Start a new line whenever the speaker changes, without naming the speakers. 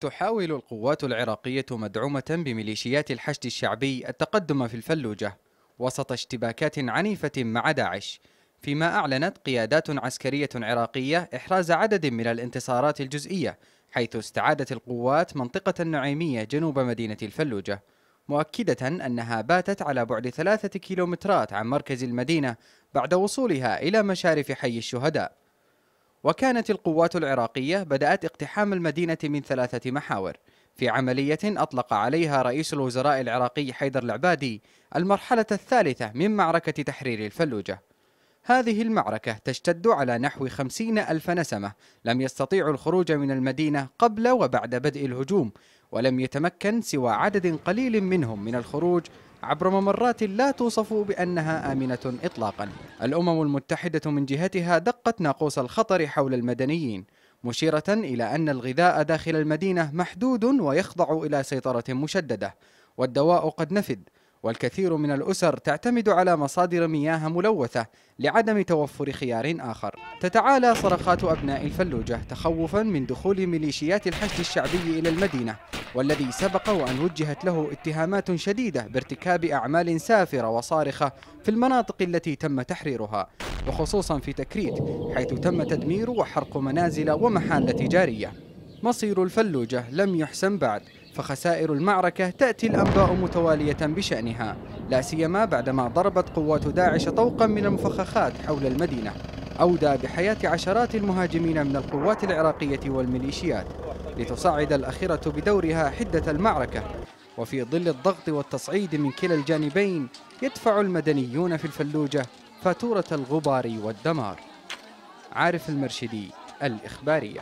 تحاول القوات العراقية مدعومة بميليشيات الحشد الشعبي التقدم في الفلوجة وسط اشتباكات عنيفة مع داعش فيما أعلنت قيادات عسكرية عراقية إحراز عدد من الانتصارات الجزئية حيث استعادت القوات منطقة النعيمية جنوب مدينة الفلوجة مؤكدة أنها باتت على بعد ثلاثة كيلومترات عن مركز المدينة بعد وصولها إلى مشارف حي الشهداء وكانت القوات العراقية بدأت اقتحام المدينة من ثلاثة محاور في عملية أطلق عليها رئيس الوزراء العراقي حيدر العبادي المرحلة الثالثة من معركة تحرير الفلوجة هذه المعركة تشتد على نحو خمسين ألف نسمة لم يستطيعوا الخروج من المدينة قبل وبعد بدء الهجوم ولم يتمكن سوى عدد قليل منهم من الخروج عبر ممرات لا توصف بأنها آمنة إطلاقا الأمم المتحدة من جهتها دقت ناقوس الخطر حول المدنيين مشيرة إلى أن الغذاء داخل المدينة محدود ويخضع إلى سيطرة مشددة والدواء قد نفد والكثير من الأسر تعتمد على مصادر مياه ملوثة لعدم توفر خيار آخر تتعالى صرخات أبناء الفلوجة تخوفا من دخول ميليشيات الحشد الشعبي إلى المدينة والذي سبق وأن وجهت له اتهامات شديدة بارتكاب أعمال سافرة وصارخة في المناطق التي تم تحريرها وخصوصا في تكريت حيث تم تدمير وحرق منازل ومحال تجارية مصير الفلوجة لم يحسم بعد فخسائر المعركة تأتي الأنباء متوالية بشأنها لا سيما بعدما ضربت قوات داعش طوقا من المفخخات حول المدينة أودى بحياة عشرات المهاجمين من القوات العراقية والميليشيات لتصعد الأخيرة بدورها حدة المعركة وفي ظل الضغط والتصعيد من كلا الجانبين يدفع المدنيون في الفلوجة فاتورة الغبار والدمار عارف المرشدي الإخبارية